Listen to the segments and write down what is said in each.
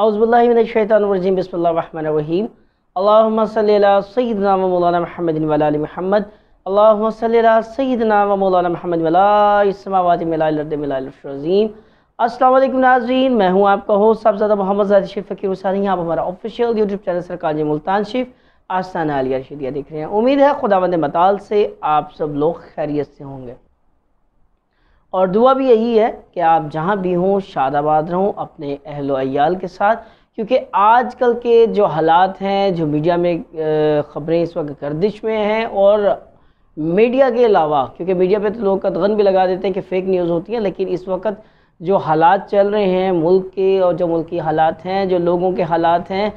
अउज़बिल्लाशैतरजीम बसमीम अल्लाम नाम मौलाना महमद वाल महमद अल्लाम नाम मौलाना महमद वलासमावत मिलाजीम असलम नाजीन मैं हूँ आपका हो ज़्यादा मोहम्मद जाद शिफ फ़कीर हुसानी आप हमारा ऑफिशियल यूट्यूब चैनल सरकार मुल्तान शिफ आस्ताना अली अरशदिया देख रहे हैं उम्मीद है खुदा मताल से आप सब लोग खैरियत से होंगे और दुआ भी यही है कि आप जहाँ भी हों शादाबाद रहूँ अपने अहलोयाल के साथ क्योंकि आजकल के जो हालात हैं जो मीडिया में ख़बरें इस वक्त गर्दिश में हैं और मीडिया के अलावा क्योंकि मीडिया पे तो लोग कदगन भी लगा देते हैं कि फ़ेक न्यूज़ होती है लेकिन इस वक्त जो हालात चल रहे हैं मुल्क के और जो मुल्क हालात हैं जो लोगों के हालात हैं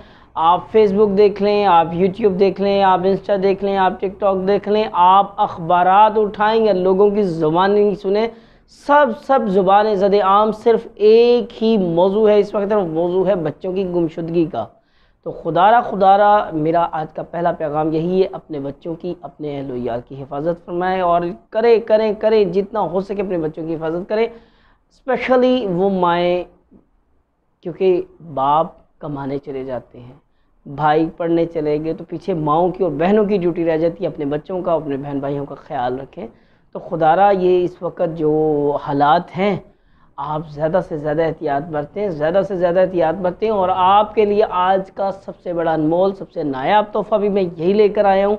आप फेसबुक देख लें आप यूट्यूब देख लें आप इंस्टा देख लें आप टिकटॉक देख लें आप अखबार उठाएँ या लोगों की ज़ुबान नहीं सुने सब सब ज़ुबान जद आम सिर्फ एक ही मौजू है इस वक्त मौजू है बच्चों की गुमशुदगी का तो खुदारा खुदारा मेरा आज का पहला पैगाम यही है अपने बच्चों की अपने अहलोयाल की हिफाजत फरमाएँ और करें करें करें जितना हो सके अपने बच्चों की हिफाजत करें स्पेशली वो माएँ क्योंकि बाप कमाने चले जाते हैं भाई पढ़ने चले गए तो पीछे माओ की और बहनों की ड्यूटी रह जाती है अपने बच्चों का अपने बहन भाइयों का ख्याल रखें तो खुदा ये इस वक्त जो हालात हैं आप ज़्यादा से ज़्यादा एहतियात बरतें ज़्यादा से ज़्यादा एहतियात बरतें और आपके लिए आज का सबसे बड़ा अनमोल सबसे नायाब तोहफ़ा भी मैं यही लेकर आया हूँ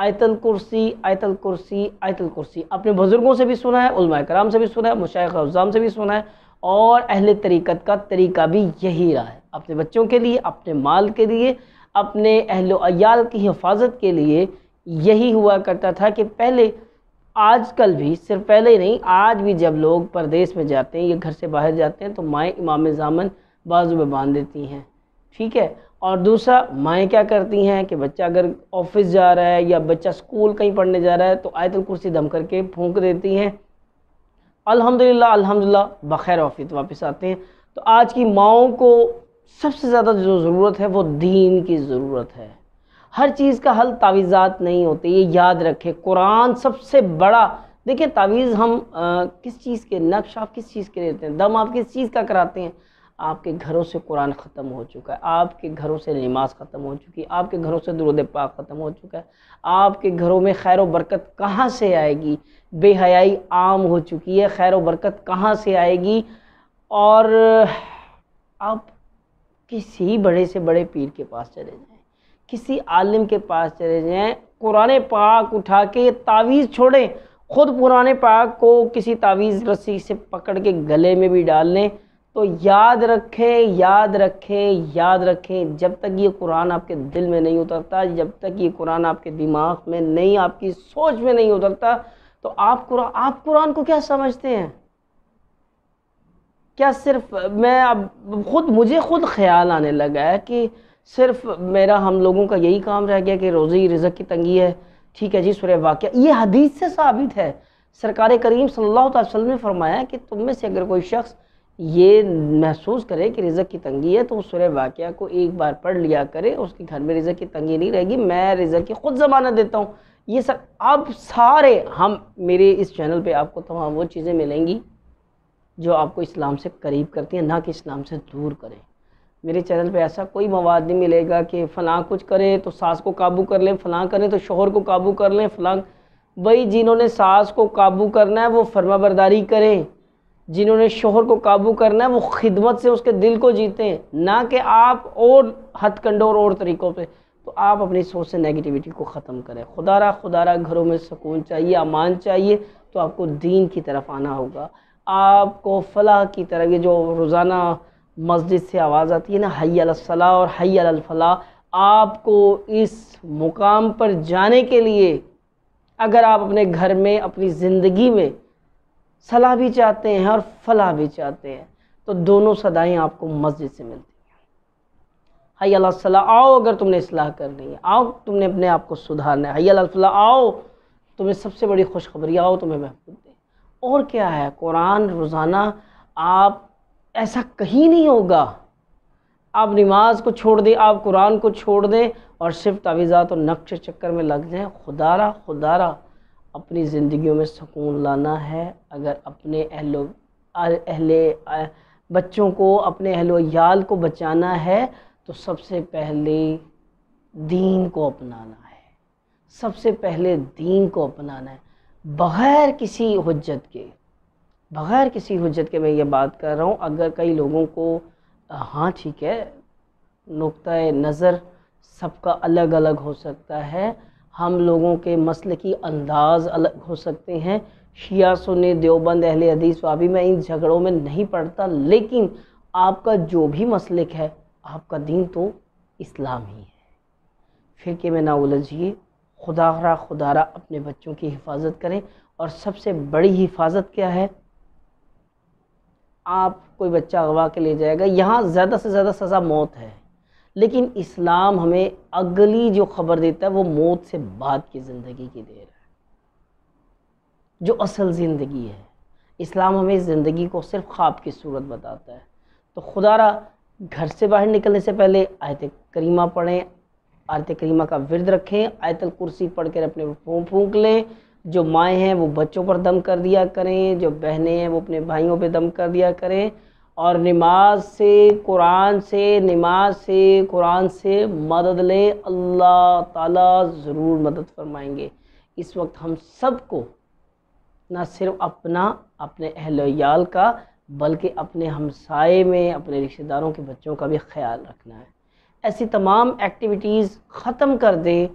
आयतल कुर्सी आयतल कुर्सी आयतल कुर्सी अपने बुज़ुर्गों से भी सुना है उलमा कराम से भी सुना है मुशाह अफ़ज़ाम से भी सुना है और अहल तरीक़त का तरीका भी यही रहा है अपने बच्चों के लिए अपने माल के लिए अपने अहलोयाल की हिफाजत के लिए यही हुआ करता था कि पहले आजकल भी सिर्फ पहले ही नहीं आज भी जब लोग परदेश में जाते हैं या घर से बाहर जाते हैं तो माएँ इमाम ज़ामन बाजू में बांध देती हैं ठीक है और दूसरा माएँ क्या करती हैं कि बच्चा अगर ऑफिस जा रहा है या बच्चा स्कूल कहीं पढ़ने जा रहा है तो आयतल कुर्सी दम करके फूंक देती हैं अल्हम्दुलिल्लाह अल्हम्दुलिल्लाह बखैर ऑफिस वापस आते हैं तो आज की माओं को सबसे ज़्यादा जो ज़रूरत है वो दीन की ज़रूरत है हर चीज़ का हल तावीज़ात नहीं होते ये याद रखें कुरान सबसे बड़ा देखिए तावीज़ हम आ, किस चीज़ के नक्श आप किस चीज़ के लेते हैं दम आप किस चीज़ का कराते हैं आपके घरों से कुरान ख़त्म हो चुका है आपके घरों से नमाज ख़त्म हो चुकी है आपके घरों से दुरुद पाक ख़त्म हो चुका है आपके घरों में खैर बरकत कहाँ से आएगी बेहयाई आम हो चुकी है खैर बरकत कहाँ से आएगी और आप किसी बड़े से बड़े पीर के पास चले जाएँ किसी आलिम के पास चले जाएँ कुरान पाक उठा के तावीज़ छोड़ें ख़ुद कुरान पाक को किसी तावीज़ रस्सी से पकड़ के गले में भी डाल लें तो याद रखें याद रखें याद रखें जब तक ये कुरान आपके दिल में नहीं उतरता जब तक ये कुरान आपके दिमाग में नहीं आपकी सोच में नहीं उतरता तो आप कुरान आप कुरान को क्या समझते हैं क्या सिर्फ मैं अब खुद मुझे खुद ख्याल आने लगा है कि सिर्फ मेरा हम लोगों का यही काम रह गया कि रोज़ी रिजक की तंगी है ठीक है जी सुरह वाक़ ये हदीस से साबित है सरकार करीम सल्लल्लाहु अलैहि वसल्लम ने फरमाया कि तुम में से अगर कोई शख्स ये महसूस करे कि रिज़क की तंगी है तो उस सुरह वाक़ को एक बार पढ़ लिया करे उसके घर में रिज़क की तंगी नहीं रहेगी मैं रिज़क की खुद ज़मानत देता हूँ ये सब अब सारे हम मेरे इस चैनल पे आपको तमाम वो चीज़ें मिलेंगी जो आपको इस्लाम से करीब करती हैं ना कि इस्लाम से दूर करें मेरे चैनल पे ऐसा कोई मवाद नहीं मिलेगा कि फ़लाँ कुछ करें तो सास को काबू कर लें फ़लाँ करें तो शोहर को काबू कर लें फ़लाँ भाई जिन्होंने सास को काबू करना है वो फर्माबरदारी करें जिन्होंने शोहर को काबू करना है वो खिदमत से उसके दिल को जीतें ना कि आप और हथकंडों और, और तरीक़ों पर तो आप अपनी सोच से नेगेटिविटी को ख़त्म करें खुदारा खुदारा घरों में सुकून चाहिए अमान चाहिए तो आपको दीन की तरफ आना होगा आपको फलाह की तरफ ये जो रोज़ाना मस्जिद से आवाज़ आती है ना हैसला और हैलफला आपको इस मुकाम पर जाने के लिए अगर आप अपने घर में अपनी ज़िंदगी में सलाह भी चाहते हैं और फलाह भी चाहते हैं तो दोनों सदाएँ आपको मस्जिद से मिलती हैं हैसला आओ अगर तुमने असलाह करनी है आओ तुमने अपने आप को सुधारना है हैसला आओ तुम्हें सबसे बड़ी खुशखबरी आओ तुम्हें महफूज दें और क्या है कुरान रोज़ाना आप ऐसा कहीं नहीं होगा आप नमाज को छोड़ दें आप कुरान को छोड़ दें और सिर्फ तावीज़ात और नक्श चक्कर में लग जाएँ खुदारा खुदारा अपनी ज़िंदगियों में सुकून लाना है अगर अपने अहलो अहले बच्चों को अपने अहलो याल को बचाना है तो सबसे पहले दीन को अपनाना है सबसे पहले दीन को अपनाना है बग़ैर किसी हजत के बग़ैर किसी हजत के मैं ये बात कर रहा हूँ अगर कई लोगों को हाँ ठीक है नुक़ नज़र सबका अलग अलग हो सकता है हम लोगों के मसल की अंदाज़ अलग हो सकते हैं शिया सुन्नी देवबंद अहल हदीस वाबी मैं इन झगड़ों में नहीं पड़ता लेकिन आपका जो भी मसलिक है आपका दीन तो इस्लाम ही है फिर के मैं ना उलझिए खुदा खुदारा अपने बच्चों की हिफाजत करें और सबसे बड़ी हिफाजत क्या है आप कोई बच्चा अगवा के ले जाएगा यहाँ ज़्यादा से ज़्यादा सज़ा मौत है लेकिन इस्लाम हमें अगली जो खबर देता है वो मौत से बाद की ज़िंदगी की दे रहा है जो असल ज़िंदगी है इस्लाम हमें ज़िंदगी को सिर्फ ख्वाब की सूरत बताता है तो खुदारा घर से बाहर निकलने से पहले आयत करीमा पढ़ें आयत करीमा का विरद रखें आयतल कुर्सी पढ़ कर अपने फूँक लें जो माएँ हैं वो बच्चों पर दम कर दिया करें जो बहनें हैं वो अपने भाइयों पर दम कर दिया करें और नमाज से कुरान से नमाज से कुरान से मदद लें अल्लाह ताला ज़रूर मदद फरमाएंगे इस वक्त हम सबको ना सिर्फ अपना अपने अहलोयाल का बल्कि अपने हमसाए में अपने रिश्तेदारों के बच्चों का भी ख्याल रखना है ऐसी तमाम एक्टिविटीज़ ख़त्म कर दें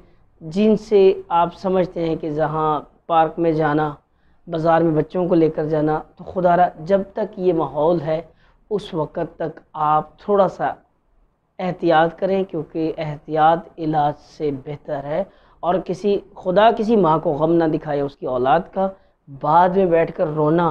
जिनसे आप समझते हैं कि जहाँ पार्क में जाना बाज़ार में बच्चों को लेकर जाना तो खुदारा जब तक ये माहौल है उस वक़्त तक आप थोड़ा सा एहतियात करें क्योंकि एहतियात इलाज से बेहतर है और किसी खुदा किसी माँ को गम ना दिखाए उसकी औलाद का बाद में बैठ कर रोना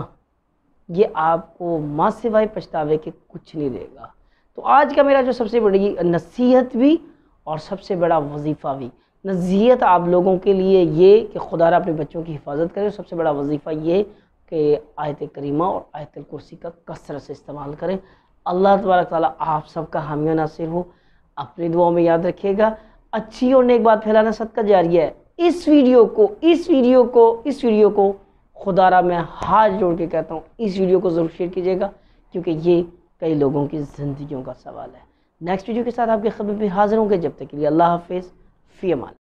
ये आपको माँ सिवाय पछतावे के कुछ नहीं देगा तो आज का मेरा जो सबसे बड़ी नसीहत भी और सबसे बड़ा वजीफ़ा भी नज़ीहत आप लोगों के लिए ये कि खुदा अपने बच्चों की हिफाजत करें सबसे बड़ा वजीफ़ा ये कि आयत करीमा और आयत कुर्सी का कसरत से इस्तेमाल करें अल्लाह तबारक ताली आप सबका हामिया नासिर हो अपनी दुआओं में याद रखिएगा अच्छी और नेक बात फैलाना सदका जारी है इस वीडियो को इस वीडियो को इस वीडियो को खुदा मैं हाथ जोड़ के कहता हूँ इस वीडियो को ज़रूर शेयर कीजिएगा क्योंकि ये कई लोगों की ज़िंदगियों का सवाल है नेक्स्ट वीडियो के साथ आपके खबर में हाजिर होंगे जब तक के लिए अल्लाह हाफिज़ फी अमान